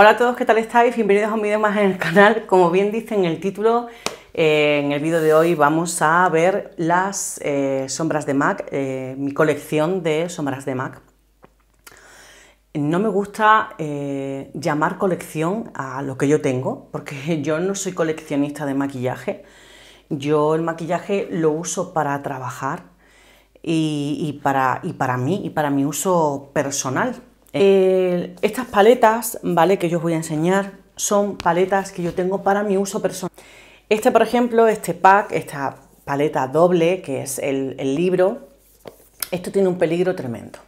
Hola a todos, ¿qué tal estáis? Bienvenidos a un vídeo más en el canal. Como bien dice en el título, eh, en el vídeo de hoy vamos a ver las eh, sombras de MAC, eh, mi colección de sombras de MAC. No me gusta llamar colección a lo que yo tengo, porque yo no soy coleccionista de maquillaje. Yo el maquillaje lo uso para trabajar y para, y para mí y para mi uso personal, eh, estas paletas, ¿vale? Que yo os voy a enseñar, son paletas que yo tengo para mi uso personal. Este, por ejemplo, este pack, esta paleta doble, que es el, libro, esto tiene un peligro tremendo.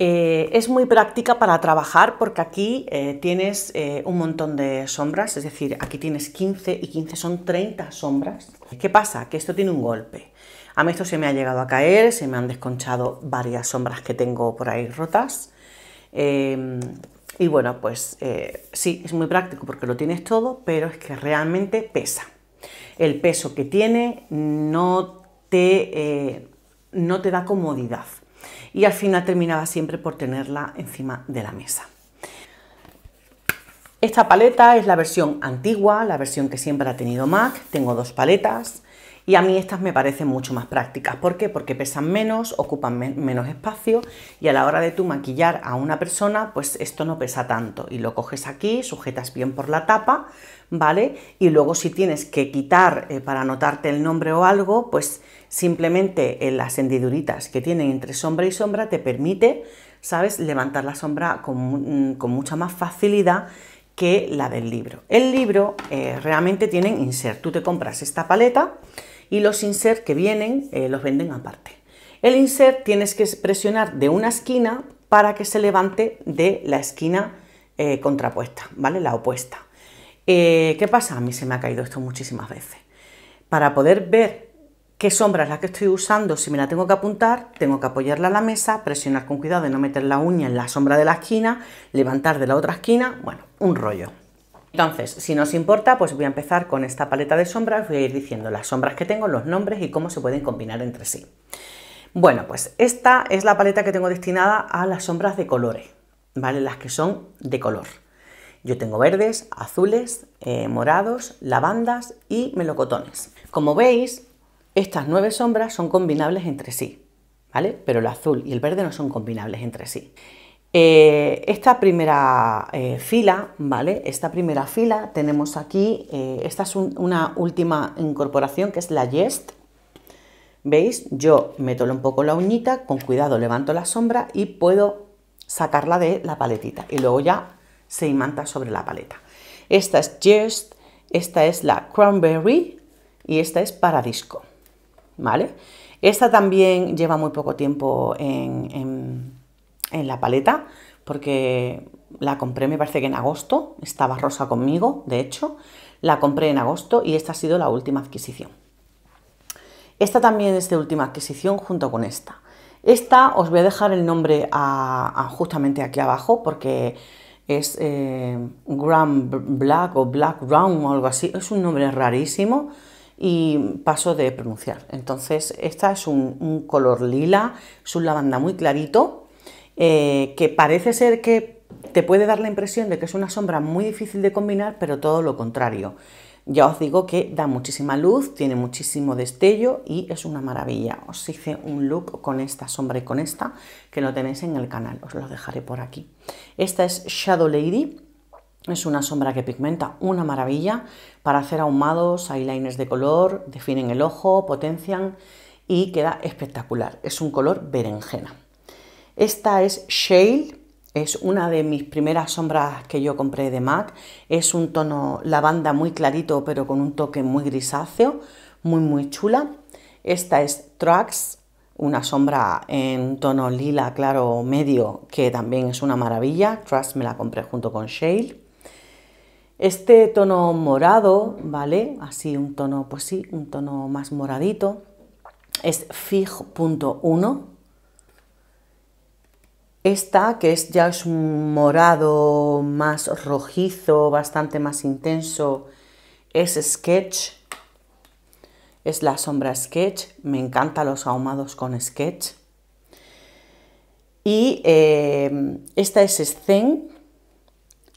Eh, es muy práctica para trabajar porque aquí eh, tienes un montón de sombras, es decir, aquí tienes 15 y 15 son 30 sombras. ¿Qué pasa? Que esto tiene un golpe. A mí esto se me ha llegado a caer, se me han desconchado varias sombras que tengo por ahí rotas. Em, y bueno, pues eh, sí, es muy práctico porque lo tienes todo, pero es que realmente pesa. El peso que tiene no te, eh, no te da comodidad. Y al final terminaba siempre por tenerla encima de la mesa. Esta paleta es la versión antigua, la versión que siempre ha tenido Mac. Tengo dos paletas. Y a mí estas me parecen mucho más prácticas. ¿Por qué? Porque pesan menos, ocupan menos espacio y a la hora de tú maquillar a una persona, pues esto no pesa tanto. Y lo coges aquí, sujetas bien por la tapa, ¿vale? Y luego si tienes que quitar eh, para anotarte el nombre o algo, pues simplemente eh, las hendiduritas que tienen entre sombra y sombra te permite, ¿sabes?, levantar la sombra con, mm, mucha más facilidad que la del libro. El libro eh, realmente tiene insert. Tú te compras esta paleta y los insert que vienen eh, los venden aparte. El insert tienes que presionar de una esquina para que se levante de la esquina eh, contrapuesta, ¿vale? La opuesta. Eh, ¿Qué pasa? A mí se me ha caído esto muchísimas veces. Para poder ver qué sombra es la que estoy usando, si me la tengo que apuntar, tengo que apoyarla a la mesa, presionar con cuidado de no meter la uña en la sombra de la esquina, levantar de la otra esquina, bueno, un rollo. Entonces, si nos importa, pues voy a empezar con esta paleta de sombras, voy a ir diciendo las sombras que tengo, los nombres y cómo se pueden combinar entre sí. Bueno, pues esta es la paleta que tengo destinada a las sombras de colores, ¿vale? Las que son de color. Yo tengo verdes, azules, eh, morados, lavandas y melocotones. Como veis, estas nueve sombras son combinables entre sí, ¿vale? Pero el azul y el verde no son combinables entre sí. Eh, esta primera eh, fila, ¿vale? Esta primera fila tenemos aquí, eh, esta es una última incorporación que es la Jest. ¿Veis? Yo meto un poco la uñita, con cuidado levanto la sombra y puedo sacarla de la paletita y luego ya se imanta sobre la paleta. Esta es Jest, esta es la Cranberry y esta es Paradisco, ¿vale? Esta también lleva muy poco tiempo en en la paleta, porque la compré, me parece que en agosto, estaba Rosa conmigo, de hecho, la compré en agosto y esta ha sido la última adquisición. Esta también es de última adquisición junto con esta. Esta os voy a dejar el nombre justamente aquí abajo porque es eh, Grand Black o Black Brown o algo así. Es un nombre rarísimo y paso de pronunciar. Entonces, esta es un, un color lila, es un lavanda muy clarito eh, que parece ser que te puede dar la impresión de que es una sombra muy difícil de combinar, pero todo lo contrario. Ya os digo que da muchísima luz, tiene muchísimo destello y es una maravilla. Os hice un look con esta sombra y con esta, que lo tenéis en el canal, os lo dejaré por aquí. Esta es Shadow Lady, es una sombra que pigmenta una maravilla para hacer ahumados, eyeliners de color, definen el ojo, potencian y queda espectacular. Es un color berenjena. Esta es Shale, es una de mis primeras sombras que yo compré de MAC. Es un tono lavanda muy clarito, pero con un toque muy grisáceo, muy muy chula. Esta es Trax, una sombra en tono lila claro medio, que también es una maravilla. Trax me la compré junto con Shale. Este tono morado, ¿vale? Así un tono, pues sí, un tono más moradito. Es Fig.1, esta, que es, ya es un morado más rojizo, bastante más intenso, es Sketch. Es la sombra Sketch. Me encantan los ahumados con Sketch. Y eh, esta es Scen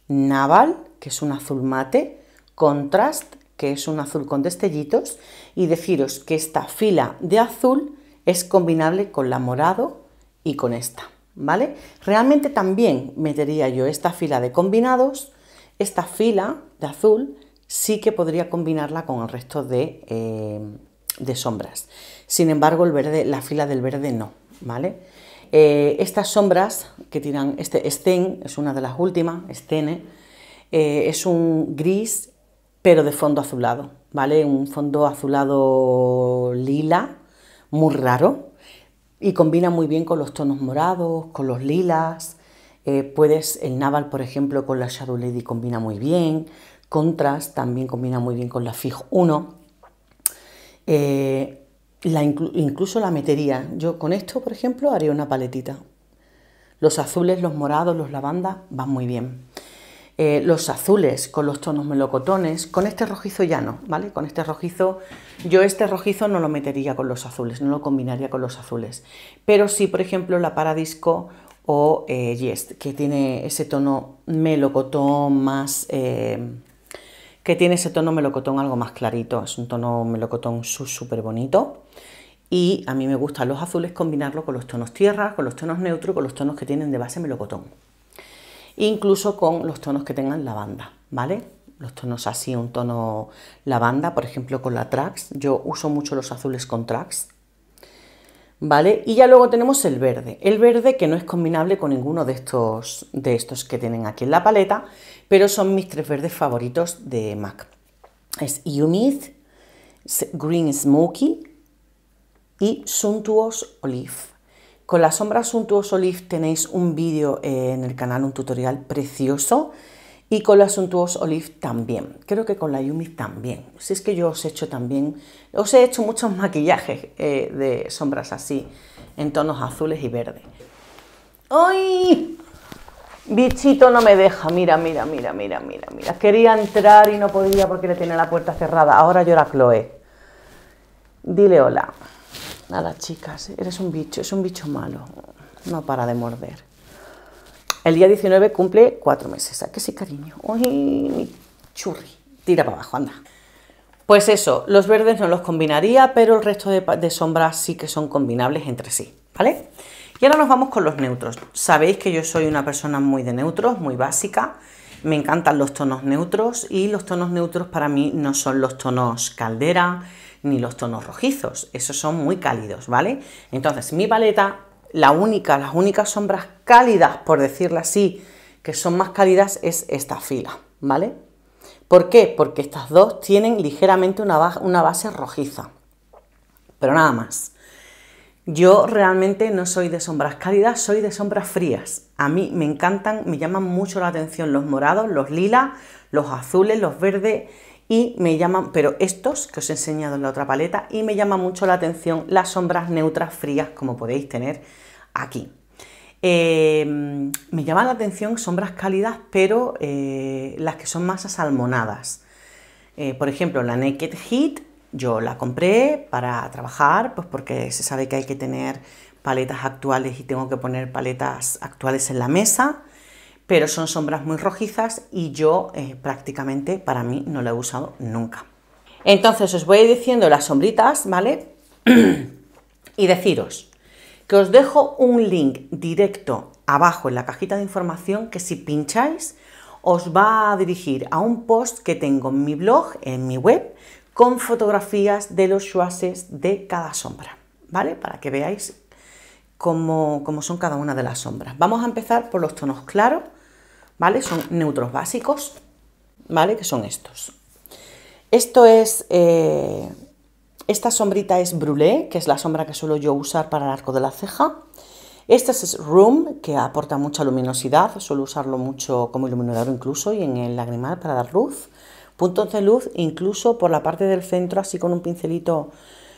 Naval, que es un azul mate. Contrast, que es un azul con destellitos. Y deciros que esta fila de azul es combinable con la morado y con esta. ¿vale? Realmente también metería yo esta fila de combinados, esta fila de azul sí que podría combinarla con el resto de, eh, de sombras. Sin embargo, el verde, la fila del verde no, ¿vale? Eh, estas sombras que tiran, este Sten es una de las últimas, Stene, eh, es un gris pero de fondo azulado, ¿vale? Un fondo azulado lila, muy raro, y combina muy bien con los tonos morados, con los lilas. Eh, puedes, el naval, por ejemplo, con la Shadow Lady combina muy bien. Contrast también combina muy bien con la Fig 1. Eh, incluso la metería. Yo con esto, por ejemplo, haría una paletita. Los azules, los morados, los lavandas van muy bien. Eh, los azules con los tonos melocotones, con este rojizo ya no, ¿vale? Con este rojizo, yo este rojizo no lo metería con los azules, no lo combinaría con los azules, pero sí, por ejemplo, la Paradisco o eh, Yes, que tiene ese tono melocotón más... Eh, que tiene ese tono melocotón algo más clarito, es un tono melocotón súper bonito y a mí me gustan los azules combinarlo con los tonos tierra, con los tonos neutros, con los tonos que tienen de base melocotón incluso con los tonos que tengan lavanda, ¿vale? Los tonos así, un tono lavanda, por ejemplo con la Trax, yo uso mucho los azules con Trax, ¿vale? Y ya luego tenemos el verde, el verde que no es combinable con ninguno de estos, de estos que tienen aquí en la paleta, pero son mis tres verdes favoritos de MAC. Es Humid, Green Smoky y Suntuous Olive. Con la sombra Suntuoso Olive tenéis un vídeo eh, en el canal, un tutorial precioso. Y con la Suntuoso Olive también. Creo que con la Yumi también. Si es que yo os he hecho también, os he hecho muchos maquillajes eh, de sombras así, en tonos azules y verdes. ¡Ay! Bichito no me deja. Mira, mira, mira, mira, mira, mira. Quería entrar y no podía porque le tenía la puerta cerrada. Ahora llora Chloe. Dile hola. Nada, chicas, ¿eh? eres un bicho, es un bicho malo. No para de morder. El día 19 cumple cuatro meses. ¿A qué sí, cariño? ¡Uy, churri! Tira para abajo, anda. Pues eso, los verdes no los combinaría, pero el resto de sombras sí que son combinables entre sí, ¿vale? Y ahora nos vamos con los neutros. Sabéis que yo soy una persona muy de neutros, muy básica. Me encantan los tonos neutros y los tonos neutros para mí no son los tonos caldera, ni los tonos rojizos, esos son muy cálidos, ¿vale? Entonces, mi paleta, la única, las únicas sombras cálidas, por decirlo así, que son más cálidas es esta fila, ¿vale? ¿Por qué? Porque estas dos tienen ligeramente una, base, una base rojiza, pero nada más. Yo realmente no soy de sombras cálidas, soy de sombras frías. A mí me encantan, me llaman mucho la atención los morados, los lilas, los azules, los verdes y me llaman, pero estos que os he enseñado en la otra paleta, y me llama mucho la atención las sombras neutras frías como podéis tener aquí. Eh, me llaman la atención sombras cálidas, pero eh, las que son más asalmonadas. Eh, por ejemplo, la Naked Heat yo la compré para trabajar, pues porque se sabe que hay que tener paletas actuales y tengo que poner paletas actuales en la mesa pero son sombras muy rojizas y yo eh, prácticamente para mí no la he usado nunca. Entonces os voy diciendo las sombritas, ¿vale? y deciros que os dejo un link directo abajo en la cajita de información que si pincháis os va a dirigir a un post que tengo en mi blog, en mi web, con fotografías de los chuases de cada sombra, ¿vale? Para que veáis cómo, cómo son cada una de las sombras. Vamos a empezar por los tonos claros, ¿vale? Son neutros básicos, ¿vale? Que son estos. Esto es, eh, esta sombrita es brulé, que es la sombra que suelo yo usar para el arco de la ceja. Esta es Room, que aporta mucha luminosidad, suelo usarlo mucho como iluminador incluso y en el lagrimal para dar luz. Puntos de luz incluso por la parte del centro, así con un pincelito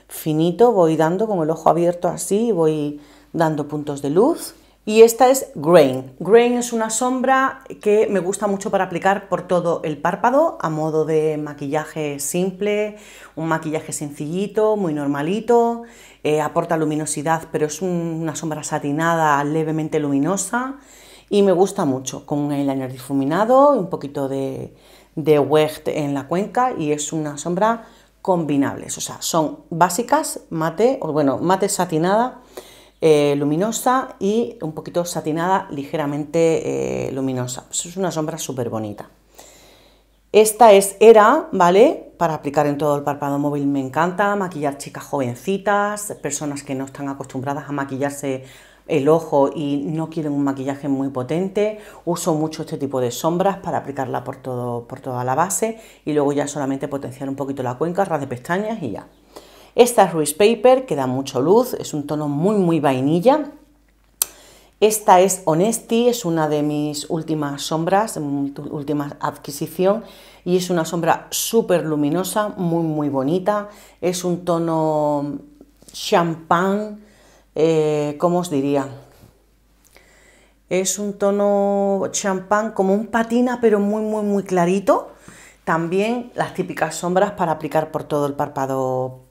finito, voy dando con el ojo abierto así, voy dando puntos de luz. Y esta es Grain. Grain es una sombra que me gusta mucho para aplicar por todo el párpado, a modo de maquillaje simple, un maquillaje sencillito, muy normalito, eh, aporta luminosidad, pero es una sombra satinada, levemente luminosa, y me gusta mucho, con un eyeliner difuminado, un poquito de, de en la cuenca, y es una sombra combinable. o sea, son básicas, mate, o bueno, mate satinada, eh, luminosa y un poquito satinada, ligeramente eh, luminosa. Pues es una sombra súper bonita. Esta es Era, ¿vale? Para aplicar en todo el párpado móvil me encanta, maquillar chicas jovencitas, personas que no están acostumbradas a maquillarse el ojo y no quieren un maquillaje muy potente. Uso mucho este tipo de sombras para aplicarla por, todo, por toda la base y luego ya solamente potenciar un poquito la cuenca, ras de pestañas y ya. Esta es Ruiz Paper, que da mucho luz, es un tono muy, muy vainilla. Esta es Honesty, es una de mis últimas sombras, última adquisición, y es una sombra súper luminosa, muy, muy bonita. Es un tono champán, eh, ¿cómo os diría? Es un tono champán como un patina, pero muy, muy, muy clarito. También las típicas sombras para aplicar por todo el párpado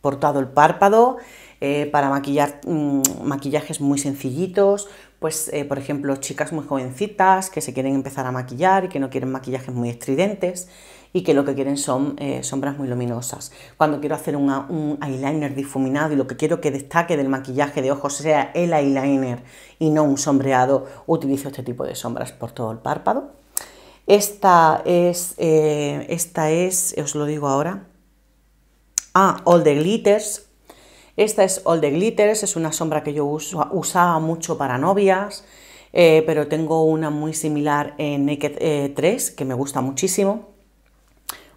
por todo el párpado, eh, para maquillar mm, maquillajes muy sencillitos, pues eh, por ejemplo chicas muy jovencitas que se quieren empezar a maquillar y que no quieren maquillajes muy estridentes y que lo que quieren son eh, sombras muy luminosas. Cuando quiero hacer un eyeliner difuminado y lo que quiero que destaque del maquillaje de ojos sea el eyeliner y no un sombreado, utilizo este tipo de sombras por todo el párpado. Esta es, esta es, os lo digo ahora, Ah, All the Glitters. Esta es All the Glitters, es una sombra que yo usaba mucho para novias, eh, pero tengo una muy similar en Naked 3 eh, que me gusta muchísimo.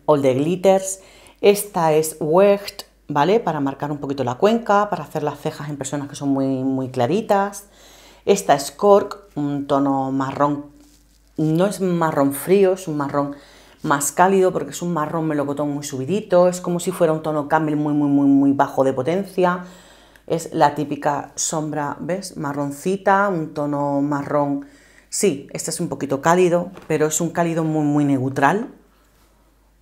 All the Glitters. Esta es Wecht, ¿vale? Para marcar un poquito la cuenca, para hacer las cejas en personas que son muy, muy claritas. Esta es Cork, un tono marrón, no es marrón frío, es un marrón más cálido porque es un marrón melocotón muy subidito, es como si fuera un tono camel muy, muy, muy, muy bajo de potencia. Es la típica sombra, ¿ves? Marroncita, un tono marrón. Sí, este es un poquito cálido, pero es un cálido muy, muy neutral,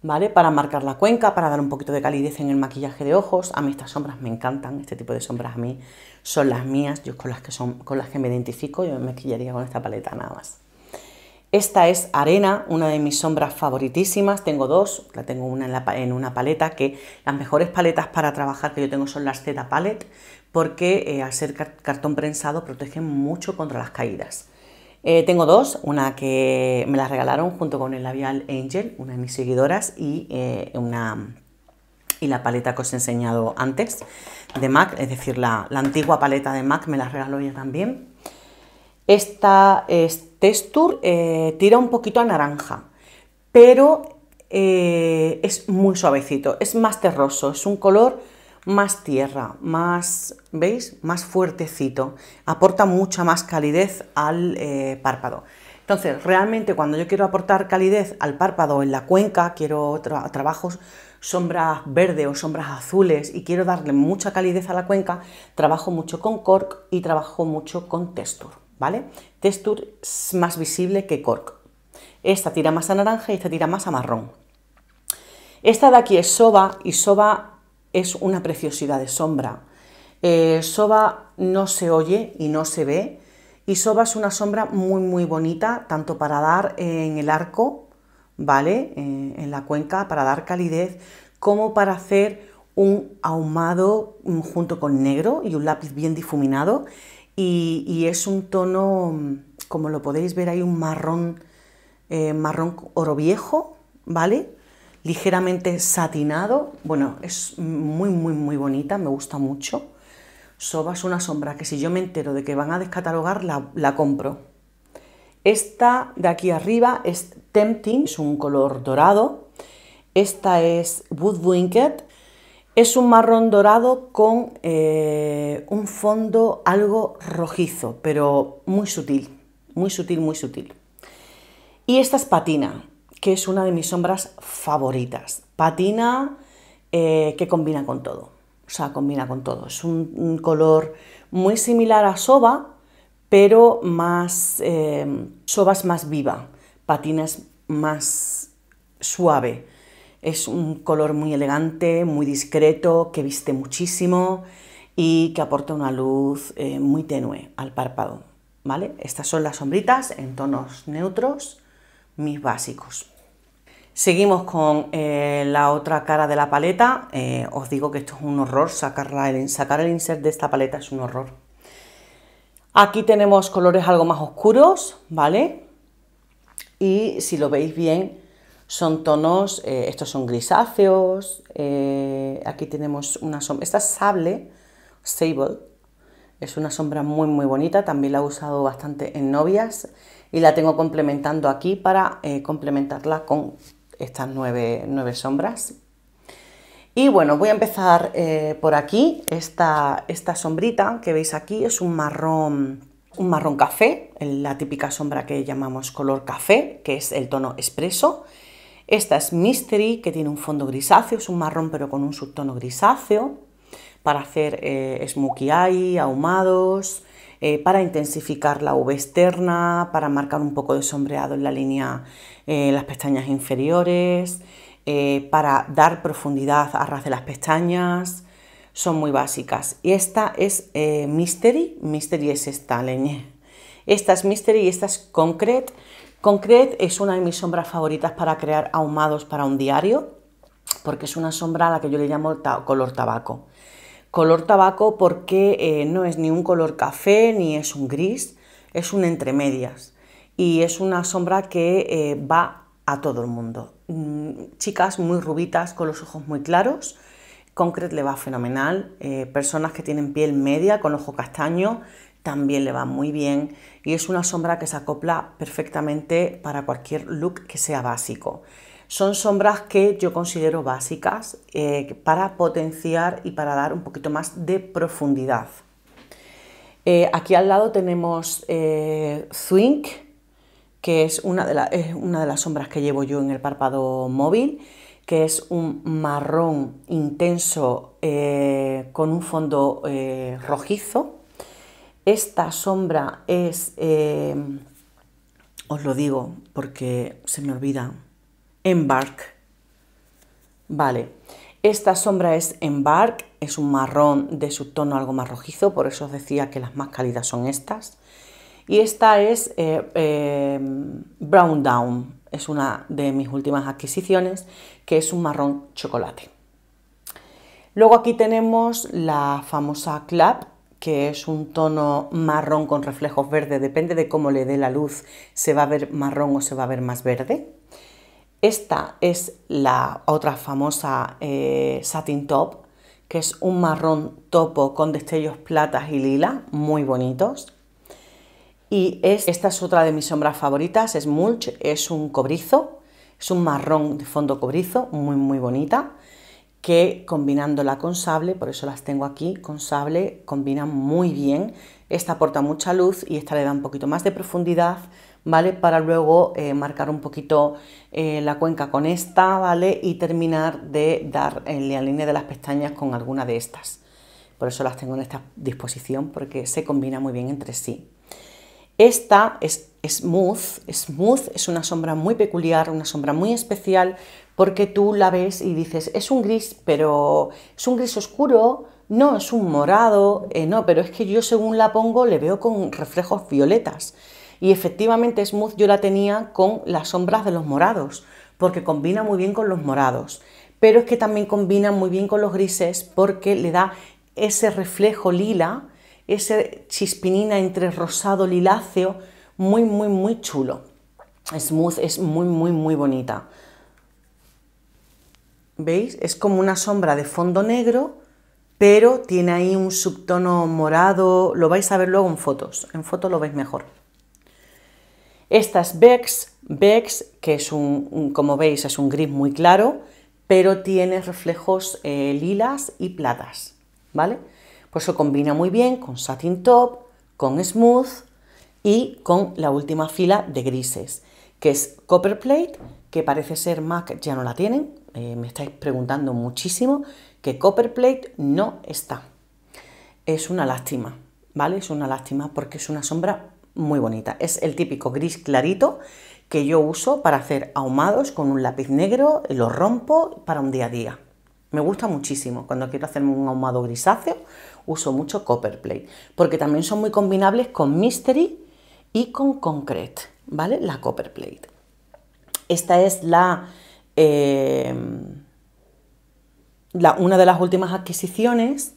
¿vale? Para marcar la cuenca, para dar un poquito de calidez en el maquillaje de ojos. A mí estas sombras me encantan, este tipo de sombras a mí son las mías, yo con las que, son, con las que me identifico, yo me maquillaría con esta paleta nada más. Esta es Arena, una de mis sombras favoritísimas. Tengo dos, la tengo una en, una paleta, que las mejores paletas para trabajar que yo tengo son las Z Palette, porque eh, al ser cartón prensado protegen mucho contra las caídas. Eh, tengo dos, una que me la regalaron junto con el labial Angel, una de mis seguidoras, eh, y, la paleta que os he enseñado antes de MAC, es decir, la, la antigua paleta de MAC me la regaló ella también. Esta texture eh, tira un poquito a naranja, pero eh, es muy suavecito, es más terroso, es un color más tierra, más, ¿veis? Más fuertecito, aporta mucha más calidez al eh, párpado. Entonces, realmente cuando yo quiero aportar calidez al párpado en la cuenca, quiero trabajos sombras verdes o sombras azules y quiero darle mucha calidez a la cuenca, trabajo mucho con cork y trabajo mucho con texture. ¿vale? Texture es más visible que cork. Esta tira más a naranja y esta tira más a marrón. Esta de aquí es Soba y Soba es una preciosidad de sombra. Eh, soba no se oye y no se ve. Y Soba es una sombra muy muy bonita, tanto para dar en el arco, ¿vale? Eh, en la cuenca, para dar calidez, como para hacer un ahumado mm, junto con negro y un lápiz bien difuminado y, es un tono, como lo podéis ver, hay un marrón, eh, marrón oro viejo, ¿vale? Ligeramente satinado, bueno, es muy, muy, muy bonita, me gusta mucho. Soba es una sombra que si yo me entero de que van a descatalogar, la, compro. Esta de aquí arriba es Tempting, es un color dorado. Esta es Winket. Es un marrón dorado con eh, un fondo algo rojizo, pero muy sutil, muy sutil, muy sutil. Y esta es patina, que es una de mis sombras favoritas. Patina eh, que combina con todo, o sea, combina con todo. Es un, color muy similar a soba, pero más, eh, soba es más viva, patina es más suave. Es un color muy elegante, muy discreto, que viste muchísimo y que aporta una luz eh, muy tenue al párpado. ¿vale? Estas son las sombritas en tonos neutros, mis básicos. Seguimos con eh, la otra cara de la paleta. Eh, os digo que esto es un horror, sacar el insert de esta paleta es un horror. Aquí tenemos colores algo más oscuros, ¿vale? Y si lo veis bien, son tonos, eh, estos son grisáceos, eh, aquí tenemos una sombra, esta es sable, sable, es una sombra muy muy bonita, también la he usado bastante en novias y la tengo complementando aquí para eh, complementarla con estas nueve, sombras. Y bueno, voy a empezar por aquí, esta, esta sombrita que veis aquí es un marrón un marrón café, la típica sombra que llamamos color café, que es el tono expreso, esta es Mystery, que tiene un fondo grisáceo, es un marrón pero con un subtono grisáceo, para hacer smoky eh, smokey eye, ahumados, eh, para intensificar la V externa, para marcar un poco de sombreado en la línea, en eh, las pestañas inferiores, para dar profundidad a ras de las pestañas, son muy básicas. Y esta es Mystery, Mystery es esta leñe. Esta es Mystery y esta es Concrete Concrete es una de mis sombras favoritas para crear ahumados para un diario, porque es una sombra a la que yo le llamo color tabaco. Color tabaco porque eh, no es ni un color café ni es un gris, es un entre medias y es una sombra que eh, va a todo el mundo. Mm, chicas muy rubitas con los ojos muy claros, Concrete le va fenomenal, eh, personas que tienen piel media con ojo castaño, también le va muy bien y es una sombra que se acopla perfectamente para cualquier look que sea básico. Son sombras que yo considero básicas eh, para potenciar y para dar un poquito más de profundidad. Eh, aquí al lado tenemos eh, Zwink, que es una de las sombras que llevo yo en el párpado móvil, que es un marrón intenso eh, con un fondo rojizo esta sombra es, eh, os lo digo porque se me olvida, Embark. Vale, esta sombra es Embark, es un marrón de su tono algo más rojizo, por eso os decía que las más cálidas son estas. Y esta es eh, eh, Brown Down, es una de mis últimas adquisiciones, que es un marrón chocolate. Luego aquí tenemos la famosa Clap, que es un tono marrón con reflejos verdes, depende de cómo le dé la luz, se va a ver marrón o se va a ver más verde. Esta es la otra famosa eh, satin top, que es un marrón topo con destellos platas y lila, muy bonitos. Y esta es otra de mis sombras favoritas, es mulch, es un cobrizo, es un marrón de fondo cobrizo, muy muy bonita que combinándola con sable, por eso las tengo aquí, con sable combina muy bien. Esta aporta mucha luz y esta le da un poquito más de profundidad, ¿vale? Para luego eh, marcar un poquito eh, la cuenca con esta, ¿vale? Y terminar de dar en eh, la línea de las pestañas con alguna de estas. Por eso las tengo en esta disposición, porque se combina muy bien entre sí. Esta es smooth, smooth es una sombra muy peculiar, una sombra muy especial, porque tú la ves y dices, es un gris, pero es un gris oscuro, no, es un morado, eh, no, pero es que yo según la pongo le veo con reflejos violetas. Y efectivamente Smooth yo la tenía con las sombras de los morados, porque combina muy bien con los morados. Pero es que también combina muy bien con los grises porque le da ese reflejo lila ese chispinina entre rosado liláceo, muy, muy, muy chulo. Smooth es muy, muy, muy bonita. ¿Veis? Es como una sombra de fondo negro, pero tiene ahí un subtono morado. Lo vais a ver luego en fotos. En fotos lo veis mejor. Esta es Bex. Bex, que es un, como veis, es un gris muy claro, pero tiene reflejos eh, lilas y platas. ¿Vale? Pues se combina muy bien con satin top, con smooth y con la última fila de grises, que es copper plate, que parece ser MAC ya no la tienen, eh, me estáis preguntando muchísimo, que copper plate no está. Es una lástima, ¿vale? Es una lástima porque es una sombra muy bonita. Es el típico gris clarito que yo uso para hacer ahumados con un lápiz negro, lo rompo para un día a día. Me gusta muchísimo cuando quiero hacerme un ahumado grisáceo uso mucho Copperplate, porque también son muy combinables con Mystery y con Concrete, ¿vale? La Copperplate. Esta es eh, la, una de las últimas adquisiciones,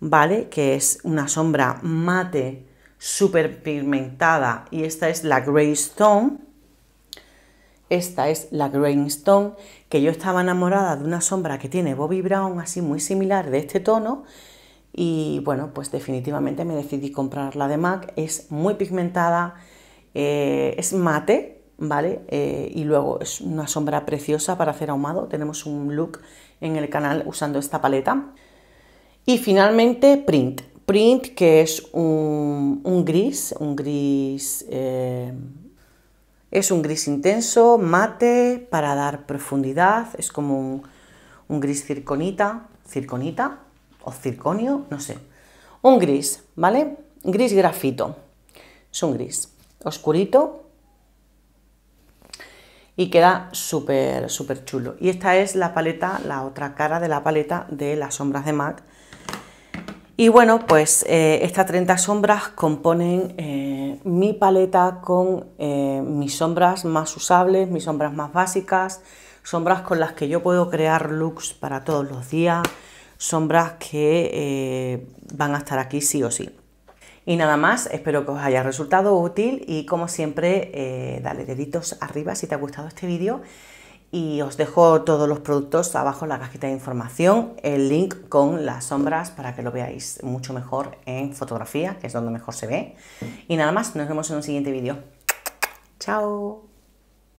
¿vale? Que es una sombra mate súper pigmentada y esta es la stone Esta es la stone que yo estaba enamorada de una sombra que tiene Bobby Brown, así muy similar de este tono, y bueno, pues definitivamente me decidí comprar la de MAC. Es muy pigmentada, eh, es mate, ¿vale? Eh, y luego es una sombra preciosa para hacer ahumado. Tenemos un look en el canal usando esta paleta. Y finalmente Print. Print que es un, gris, un gris... Eh, es un gris intenso, mate, para dar profundidad, es como un, un gris circonita, circonita, o circonio, no sé. Un gris, ¿vale? Gris grafito. Es un gris oscurito y queda súper, súper chulo. Y esta es la paleta, la otra cara de la paleta de las sombras de MAC. Y bueno, pues eh, estas 30 sombras componen eh, mi paleta con eh, mis sombras más usables, mis sombras más básicas, sombras con las que yo puedo crear looks para todos los días, sombras que eh, van a estar aquí sí o sí. Y nada más, espero que os haya resultado útil y como siempre, eh, dale deditos arriba si te ha gustado este vídeo y os dejo todos los productos abajo en la cajita de información, el link con las sombras para que lo veáis mucho mejor en fotografía, que es donde mejor se ve. Y nada más, nos vemos en un siguiente vídeo. ¡Chao!